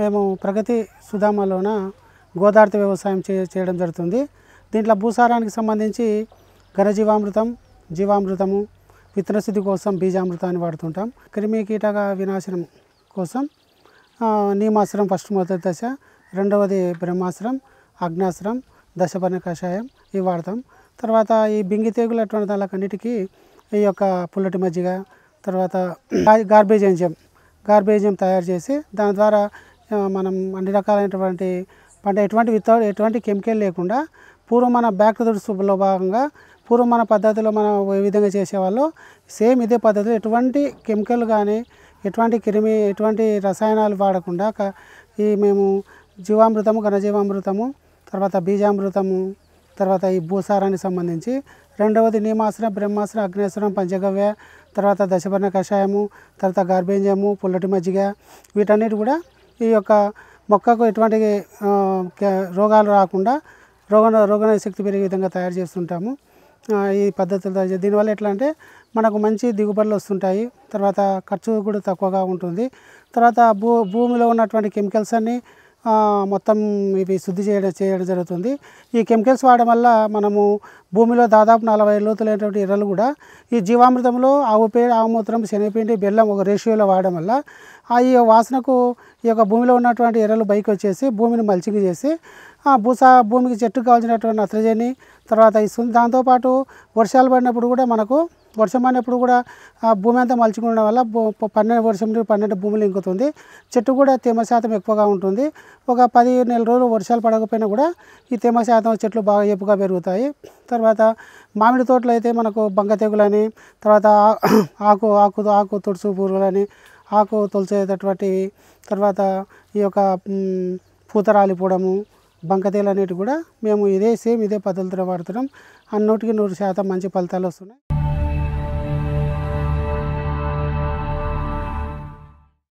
మేము ప్రగతి సుధామలోన గోదార్త వ్యవసాయం చే చేయడం జరుగుతుంది దీంట్లో భూసారానికి సంబంధించి ఘనజీవామృతం జీవామృతము విత్తన శుద్ధి కోసం బీజామృతాన్ని వాడుతుంటాం క్రిమి కీటక వినాశనం కోసం నీమాశ్రం ఫస్ట్ మొదటి దశ రెండవది బ్రహ్మాశ్రం అగ్నాశ్రం దశపర్ణ కషాయం ఇవి వాడతాం తర్వాత ఈ బింగి తెగులు అటువంటి దానికన్నిటికీ ఈ యొక్క పుల్లటి మజ్జిగ తర్వాత గార్బేజ్ ఎంజియం గార్బేజియం తయారు చేసి దాని ద్వారా మనం అన్ని రకాలైనటువంటి పంట ఎటువంటి విత్ ఎటువంటి కెమికల్ లేకుండా పూర్వం మన బ్యాక్ తుడుసులో భాగంగా పూర్వం మన పద్ధతిలో మనం ఏ విధంగా చేసేవాళ్ళు సేమ్ ఇదే పద్ధతిలో ఎటువంటి కెమికల్ కానీ ఎటువంటి క్రిమి ఎటువంటి రసాయనాలు వాడకుండా ఈ మేము జీవామృతము ఘనజీవామృతము తర్వాత బీజామృతము తర్వాత ఈ భూసారానికి సంబంధించి రెండవది నీమాసనం బ్రహ్మాసనం అగ్నేశ్వరం పంచగవ్య తర్వాత దశవర్ణ కషాయము తర్వాత గార్బేంజము పుల్లటి మజ్జిగ వీటన్నిటి కూడా ఈ యొక్క మొక్కకు ఎటువంటి రోగాలు రాకుండా రోగ రోగ శక్తి పెరిగే విధంగా తయారు చేస్తుంటాము ఈ పద్ధతులు తయారు దీనివల్ల ఎట్లా అంటే మనకు మంచి దిగుబడులు వస్తుంటాయి తర్వాత ఖర్చు కూడా తక్కువగా ఉంటుంది తర్వాత భూ భూమిలో ఉన్నటువంటి కెమికల్స్ అన్నీ మొత్తం ఇవి శుద్ధి చేయడం చేయడం జరుగుతుంది ఈ కెమికల్స్ వాడడం వల్ల మనము భూమిలో దాదాపు నలభై లోతులైనటువంటి ఎర్రలు కూడా ఈ జీవామృతంలో ఆవు పేడ ఆవుమూత్రం శనగపిండి బెల్లం ఒక రేషియోలో వాడడం వల్ల ఆ ఈ వాసనకు ఈ యొక్క భూమిలో ఉన్నటువంటి ఎర్రలు బైక్ వచ్చేసి భూమిని మల్చింగ్ చేసి భూసా భూమికి చెట్టుకు కావాల్సినటువంటి నత్రజని తర్వాత ఇస్తుంది దాంతోపాటు వర్షాలు పడినప్పుడు కూడా మనకు వర్షం అనేప్పుడు కూడా ఆ భూమి అంతా మలుచుకుండడం వల్ల పన్నెండు వర్షం నుండి పన్నెండు భూములు ఇంకుతుంది చెట్టు కూడా తేమ శాతం ఎక్కువగా ఉంటుంది ఒక పది నెల రోజులు వర్షాలు పడకపోయినా కూడా ఈ తేమ శాతం చెట్లు బాగా ఎప్పుగా పెరుగుతాయి తర్వాత మామిడి తోటలు అయితే మనకు బంక తెగులని తర్వాత ఆకు ఆకు ఆకు తుడుసు పురుగులని ఆకు తొలిచేటటువంటివి తర్వాత ఈ యొక్క పూత రాలిపోవడము బంకతేలు అనేటివి కూడా మేము ఇదే సేమ్ ఇదే పద్ధతిలో వాడుతున్నాం అన్నోటికి నూరు శాతం మంచి ఫలితాలు వస్తున్నాయి